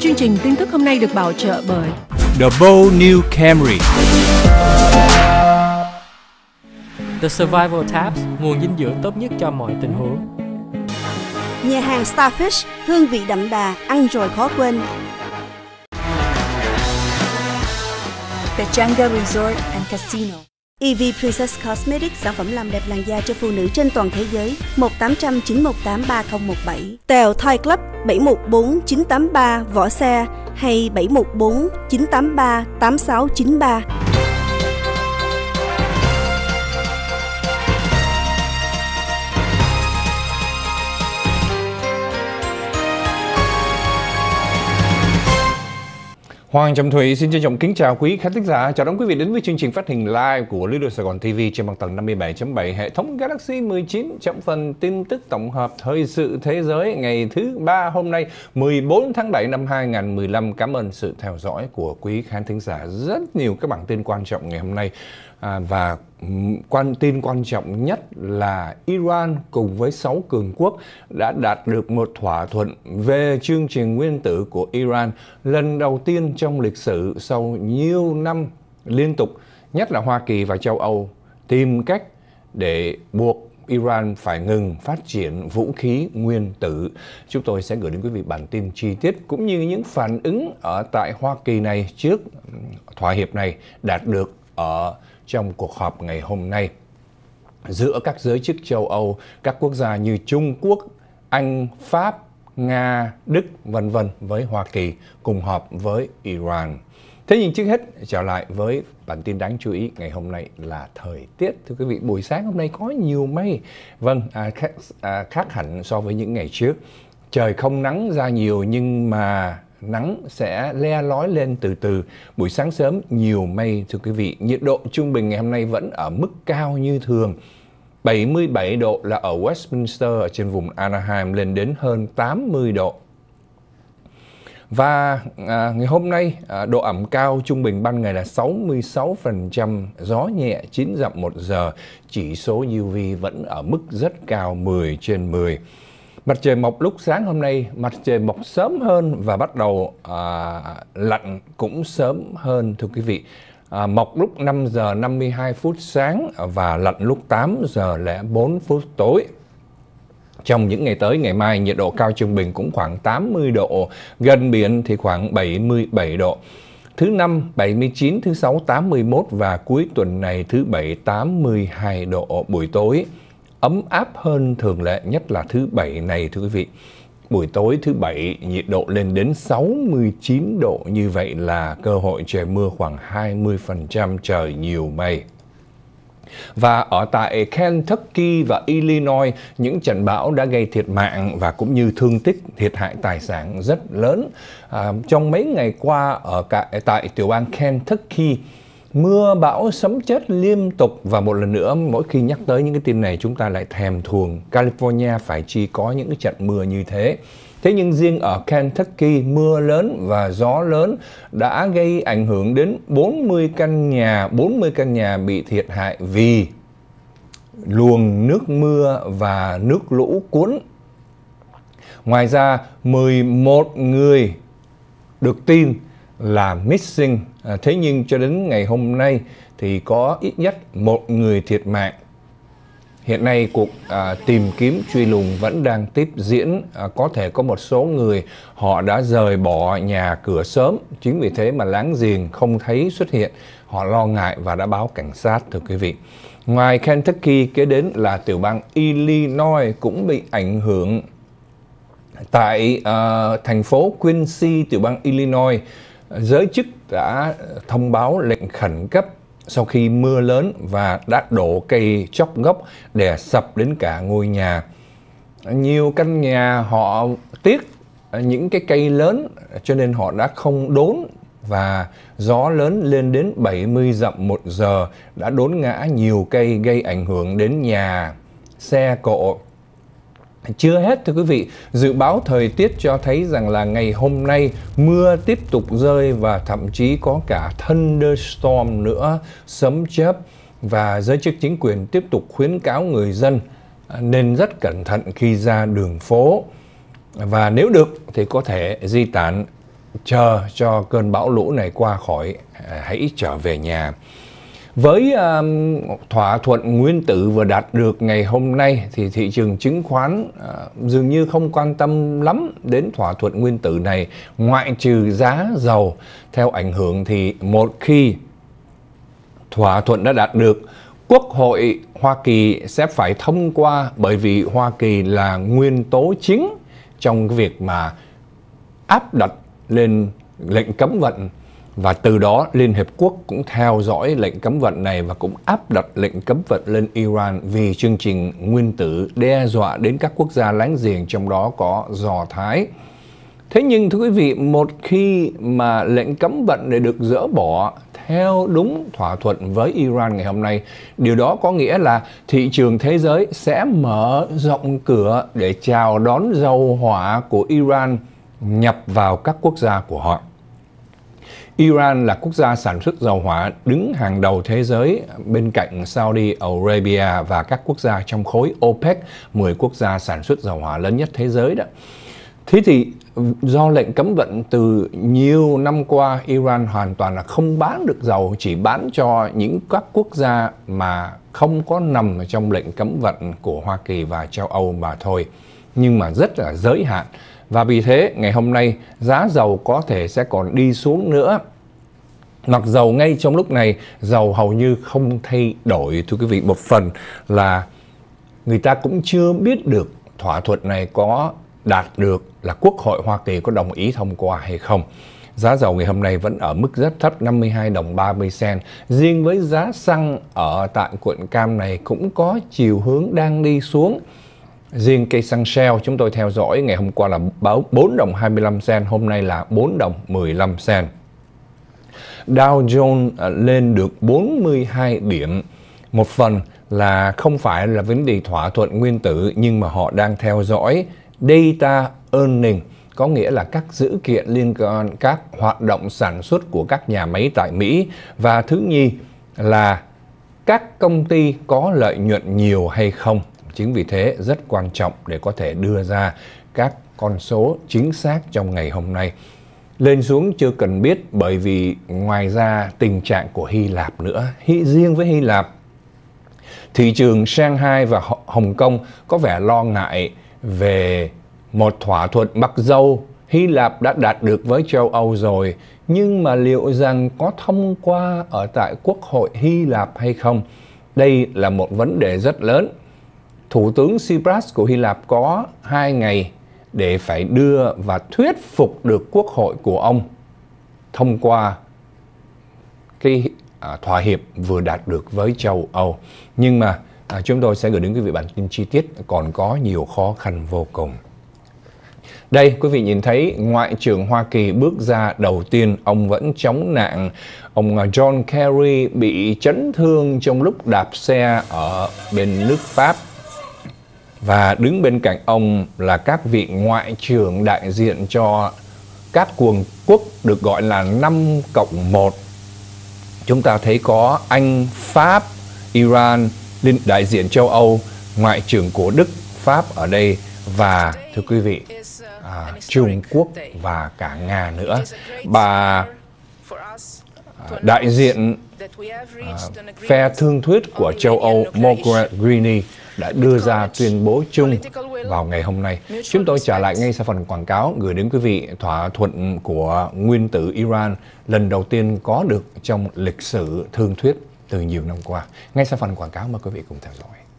Chương trình tin tức hôm nay được bảo trợ bởi The Bold New Camry. The Survival Tabs, nguồn dinh dưỡng tốt nhất cho mọi tình huống. Nhà hàng Starfish, hương vị đậm đà, ăn rồi khó quên. The Janga Resort and Casino. EV Princess Cosmetics, sản phẩm làm đẹp làn da cho phụ nữ trên toàn thế giới, 1800 918 3017. Tèo Thai Club 714 983 Võ Xe hay 714 983 8693. Hoàng Trọng Thủy xin trân trọng kính chào quý khán thính giả, chào đón quý vị đến với chương trình phát hình live của Lưu Đội Sài Gòn TV trên băng tầng 57.7 hệ thống Galaxy 19 chấm phần tin tức tổng hợp thời sự thế giới ngày thứ ba hôm nay 14 tháng 7 năm 2015. Cảm ơn sự theo dõi của quý khán thính giả rất nhiều các bản tin quan trọng ngày hôm nay. À, và quan tin quan trọng nhất là Iran cùng với 6 cường quốc đã đạt được một thỏa thuận về chương trình nguyên tử của Iran lần đầu tiên trong lịch sử sau nhiều năm liên tục, nhất là Hoa Kỳ và châu Âu tìm cách để buộc Iran phải ngừng phát triển vũ khí nguyên tử. Chúng tôi sẽ gửi đến quý vị bản tin chi tiết cũng như những phản ứng ở tại Hoa Kỳ này trước thỏa hiệp này đạt được ở trong cuộc họp ngày hôm nay giữa các giới chức châu Âu, các quốc gia như Trung Quốc, Anh, Pháp, Nga, Đức, vân vân với Hoa Kỳ cùng họp với Iran. Thế nhưng trước hết trở lại với bản tin đáng chú ý ngày hôm nay là thời tiết. Thưa quý vị, buổi sáng hôm nay có nhiều mây. Vâng, à, khác, à, khác hẳn so với những ngày trước. Trời không nắng ra nhiều nhưng mà nắng sẽ le lói lên từ từ. Buổi sáng sớm nhiều mây thưa quý vị. Nhiệt độ trung bình ngày hôm nay vẫn ở mức cao như thường. 77 độ là ở Westminster ở trên vùng Anaheim lên đến hơn 80 độ. Và à, ngày hôm nay à, độ ẩm cao trung bình ban ngày là 66%, gió nhẹ 9 dặm 1 giờ, chỉ số UV vẫn ở mức rất cao 10 trên 10. Mặt trời mọc lúc sáng hôm nay, mặt trời mọc sớm hơn và bắt đầu à, lặn cũng sớm hơn thưa quý vị. À, mọc lúc 5 giờ 52 phút sáng và lạnh lúc 8 giờ lẻ 4 phút tối. Trong những ngày tới, ngày mai nhiệt độ cao trung bình cũng khoảng 80 độ, gần biển thì khoảng 77 độ thứ năm 79, thứ sáu 81 và cuối tuần này thứ bảy 82 độ buổi tối ấm áp hơn thường lệ, nhất là thứ bảy này thưa quý vị. Buổi tối thứ bảy nhiệt độ lên đến 69 độ như vậy là cơ hội trời mưa khoảng 20% trời nhiều mây. Và ở tại Kentucky và Illinois, những trận bão đã gây thiệt mạng và cũng như thương tích, thiệt hại tài sản rất lớn. À, trong mấy ngày qua ở cả, tại tiểu bang Kentucky, mưa bão sấm chớp liên tục và một lần nữa mỗi khi nhắc tới những cái tin này chúng ta lại thèm thuồng California phải chi có những cái trận mưa như thế. Thế nhưng riêng ở Kentucky, mưa lớn và gió lớn đã gây ảnh hưởng đến 40 căn nhà, 40 căn nhà bị thiệt hại vì luồng nước mưa và nước lũ cuốn. Ngoài ra, 11 người được tin là missing. À, thế nhưng cho đến ngày hôm nay thì có ít nhất một người thiệt mạng. Hiện nay cuộc à, tìm kiếm truy lùng vẫn đang tiếp diễn. À, có thể có một số người họ đã rời bỏ nhà cửa sớm. Chính vì thế mà láng giềng không thấy xuất hiện. Họ lo ngại và đã báo cảnh sát thưa quý vị. Ngoài Kentucky kế đến là tiểu bang Illinois cũng bị ảnh hưởng tại uh, thành phố Quincy, tiểu bang Illinois giới chức đã thông báo lệnh khẩn cấp sau khi mưa lớn và đã đổ cây chóc gốc để sập đến cả ngôi nhà. Nhiều căn nhà họ tiếc những cái cây lớn cho nên họ đã không đốn và gió lớn lên đến 70 dặm một giờ đã đốn ngã nhiều cây gây ảnh hưởng đến nhà, xe cộ chưa hết thưa quý vị, dự báo thời tiết cho thấy rằng là ngày hôm nay mưa tiếp tục rơi và thậm chí có cả thunderstorm nữa, sấm chớp và giới chức chính quyền tiếp tục khuyến cáo người dân nên rất cẩn thận khi ra đường phố và nếu được thì có thể di tản chờ cho cơn bão lũ này qua khỏi à, hãy trở về nhà. Với um, thỏa thuận nguyên tử vừa đạt được ngày hôm nay thì thị trường chứng khoán uh, dường như không quan tâm lắm đến thỏa thuận nguyên tử này ngoại trừ giá dầu theo ảnh hưởng thì một khi thỏa thuận đã đạt được Quốc hội Hoa Kỳ sẽ phải thông qua bởi vì Hoa Kỳ là nguyên tố chính trong cái việc mà áp đặt lên lệnh cấm vận và từ đó Liên Hiệp Quốc cũng theo dõi lệnh cấm vận này và cũng áp đặt lệnh cấm vận lên Iran vì chương trình nguyên tử đe dọa đến các quốc gia láng giềng trong đó có Giò Thái. Thế nhưng thưa quý vị, một khi mà lệnh cấm vận này được dỡ bỏ theo đúng thỏa thuận với Iran ngày hôm nay, điều đó có nghĩa là thị trường thế giới sẽ mở rộng cửa để chào đón dầu hỏa của Iran nhập vào các quốc gia của họ. Iran là quốc gia sản xuất dầu hỏa đứng hàng đầu thế giới bên cạnh Saudi Arabia và các quốc gia trong khối OPEC, 10 quốc gia sản xuất dầu hỏa lớn nhất thế giới đó. Thế thì do lệnh cấm vận từ nhiều năm qua Iran hoàn toàn là không bán được dầu, chỉ bán cho những các quốc gia mà không có nằm trong lệnh cấm vận của Hoa Kỳ và châu Âu mà thôi. Nhưng mà rất là giới hạn. Và vì thế ngày hôm nay giá dầu có thể sẽ còn đi xuống nữa Mặc dầu ngay trong lúc này dầu hầu như không thay đổi thưa quý vị một phần là người ta cũng chưa biết được thỏa thuận này có đạt được là Quốc hội Hoa Kỳ có đồng ý thông qua hay không. Giá dầu ngày hôm nay vẫn ở mức rất thấp 52 đồng 30 sen. Riêng với giá xăng ở tại quận Cam này cũng có chiều hướng đang đi xuống. Riêng cây xăng Shell chúng tôi theo dõi ngày hôm qua là báo 4 đồng 25 sen, hôm nay là 4 đồng 15 sen. Dow Jones à, lên được 42 điểm. Một phần là không phải là vấn đề thỏa thuận nguyên tử nhưng mà họ đang theo dõi data earning có nghĩa là các dữ kiện liên quan các hoạt động sản xuất của các nhà máy tại Mỹ và thứ nhì là các công ty có lợi nhuận nhiều hay không. Chính vì thế rất quan trọng để có thể đưa ra các con số chính xác trong ngày hôm nay lên xuống chưa cần biết bởi vì ngoài ra tình trạng của Hy Lạp nữa, Hy riêng với Hy Lạp thị trường Shanghai và Hồng Kông có vẻ lo ngại về một thỏa thuận mặc dâu Hy Lạp đã đạt được với châu Âu rồi, nhưng mà liệu rằng có thông qua ở tại Quốc hội Hy Lạp hay không? Đây là một vấn đề rất lớn. Thủ tướng Tsipras của Hy Lạp có hai ngày để phải đưa và thuyết phục được quốc hội của ông thông qua cái à, thỏa hiệp vừa đạt được với châu Âu. Nhưng mà à, chúng tôi sẽ gửi đến quý vị bản tin chi tiết còn có nhiều khó khăn vô cùng. Đây, quý vị nhìn thấy Ngoại trưởng Hoa Kỳ bước ra đầu tiên, ông vẫn chống nạn. Ông à, John Kerry bị chấn thương trong lúc đạp xe ở bên nước Pháp và đứng bên cạnh ông là các vị ngoại trưởng đại diện cho các cường quốc được gọi là 5 cộng 1. Chúng ta thấy có Anh, Pháp, Iran, đại diện châu Âu, ngoại trưởng của Đức, Pháp ở đây và thưa quý vị, à, Trung Quốc và cả Nga nữa. Bà à, đại diện à, phe thương thuyết của châu Âu Margaret Greene đã đưa ra tuyên bố chung vào ngày hôm nay. Chúng tôi trả lại ngay sau phần quảng cáo gửi đến quý vị thỏa thuận của nguyên tử Iran lần đầu tiên có được trong lịch sử thương thuyết từ nhiều năm qua. Ngay sau phần quảng cáo mời quý vị cùng theo dõi.